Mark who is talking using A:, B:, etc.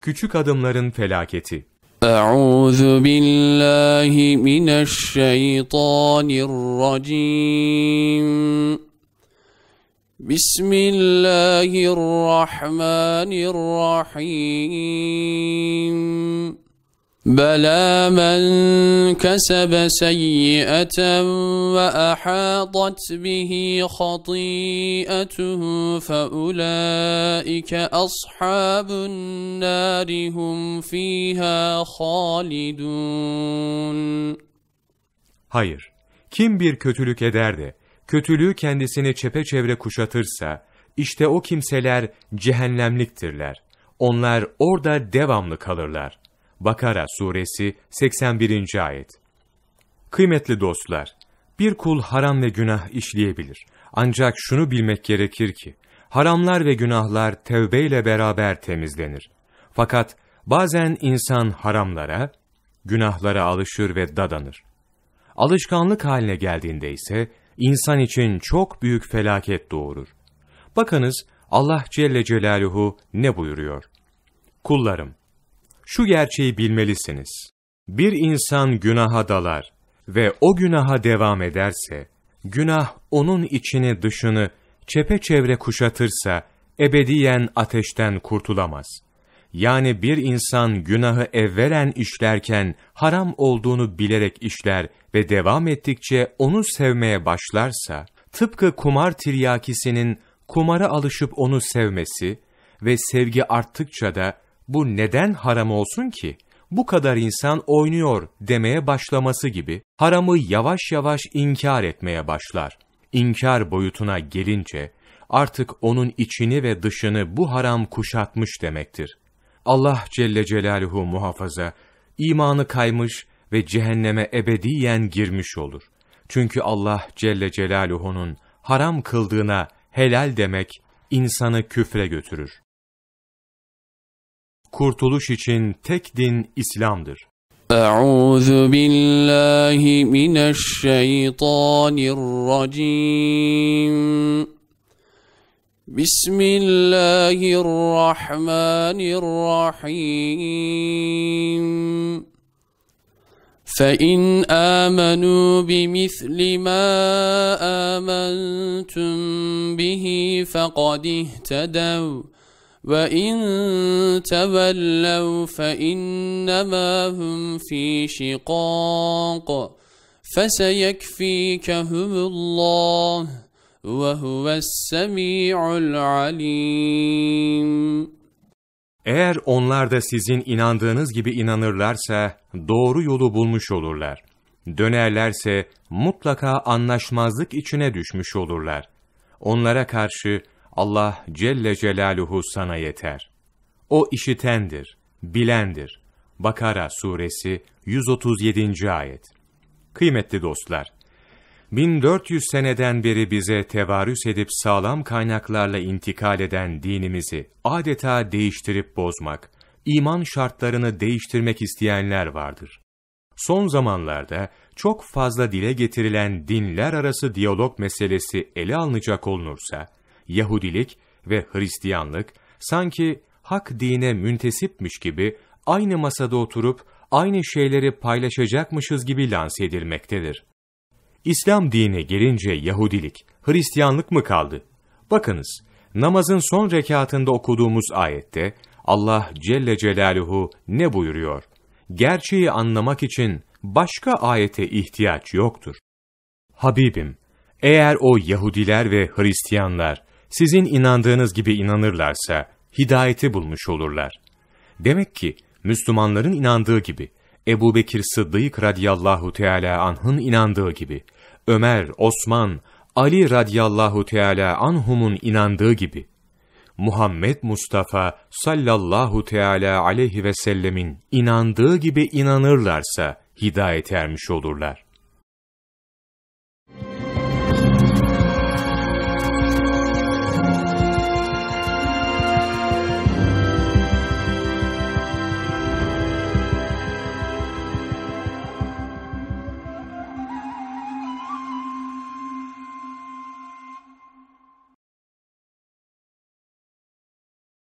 A: Küçük adımların felaketi. Euzu billahi
B: mineşşeytanirracim. Bismillahirrahmanirrahim. بلى من كسب سيئة وأحاطت به خطيئته فأولئك أصحاب النار هم فيها خالدون
A: Hayır, kim bir kötülük eder de kötülüğü kendisini çepeçevre kuşatırsa, işte o kimseler cehennemliktirler. Onlar orada devamlı kalırlar.'' Bakara suresi 81. ayet. Kıymetli dostlar, bir kul haram ve günah işleyebilir. Ancak şunu bilmek gerekir ki, haramlar ve günahlar tevbeyle beraber temizlenir. Fakat bazen insan haramlara, günahlara alışır ve dadanır. Alışkanlık haline geldiğinde ise insan için çok büyük felaket doğurur. Bakınız Allah Celle Celaluhu ne buyuruyor? Kullarım, şu gerçeği bilmelisiniz. Bir insan günaha dalar ve o günaha devam ederse, günah onun içini dışını çepeçevre kuşatırsa, ebediyen ateşten kurtulamaz. Yani bir insan günahı evvelen işlerken haram olduğunu bilerek işler ve devam ettikçe onu sevmeye başlarsa, tıpkı kumar tiryakisinin kumara alışıp onu sevmesi ve sevgi arttıkça da bu neden haram olsun ki? Bu kadar insan oynuyor demeye başlaması gibi haramı yavaş yavaş inkar etmeye başlar. İnkar boyutuna gelince artık onun içini ve dışını bu haram kuşatmış demektir. Allah Celle Celaluhu muhafaza, imanı kaymış ve cehenneme ebediyen girmiş olur. Çünkü Allah Celle Celaluhu'nun haram kıldığına helal demek insanı küfre götürür. Kurtuluş için tek din İslam'dır. Euzu
B: billahi mineşşeytanirracim. Bismillahirrahmanirrahim. فَإِنْ آمَنُوا بِمِثْلِ مَا آمَنْتُمْ بِهِ فَقَدْ اِهْتَدَوْا وَإِن تَوَلَّوْا فَإِنَّمَا هُمْ فِي شِقَاقٍ فَسَيَكْفِيكَهُمُ اللَّهُ وَهُوَ السَّمِيعُ
A: الْعَلِيمُ Eğer onlar da sizin inandığınız gibi inanırlarsa doğru yolu bulmuş olurlar. Dönerlerse mutlaka anlaşmazlık içine düşmüş olurlar. Onlara karşı Allah Celle Celaluhu sana yeter. O işitendir, bilendir. Bakara Suresi 137. Ayet Kıymetli dostlar, 1400 seneden beri bize tevarüs edip sağlam kaynaklarla intikal eden dinimizi adeta değiştirip bozmak, iman şartlarını değiştirmek isteyenler vardır. Son zamanlarda çok fazla dile getirilen dinler arası diyalog meselesi ele alınacak olunursa, Yahudilik ve Hristiyanlık sanki hak dine müntesipmiş gibi aynı masada oturup aynı şeyleri paylaşacakmışız gibi lanse edilmektedir. İslam dine gelince Yahudilik, Hristiyanlık mı kaldı? Bakınız, namazın son rekatında okuduğumuz ayette Allah Celle Celaluhu ne buyuruyor? Gerçeği anlamak için başka ayete ihtiyaç yoktur. Habibim, eğer o Yahudiler ve Hristiyanlar sizin inandığınız gibi inanırlarsa hidayeti bulmuş olurlar. Demek ki Müslümanların inandığı gibi, Ebu Bekir Sıddık radiyallahu teala anh'ın inandığı gibi, Ömer, Osman, Ali radiyallahu teala anhumun inandığı gibi, Muhammed Mustafa sallallahu teala aleyhi ve sellemin inandığı gibi inanırlarsa hidayete ermiş olurlar.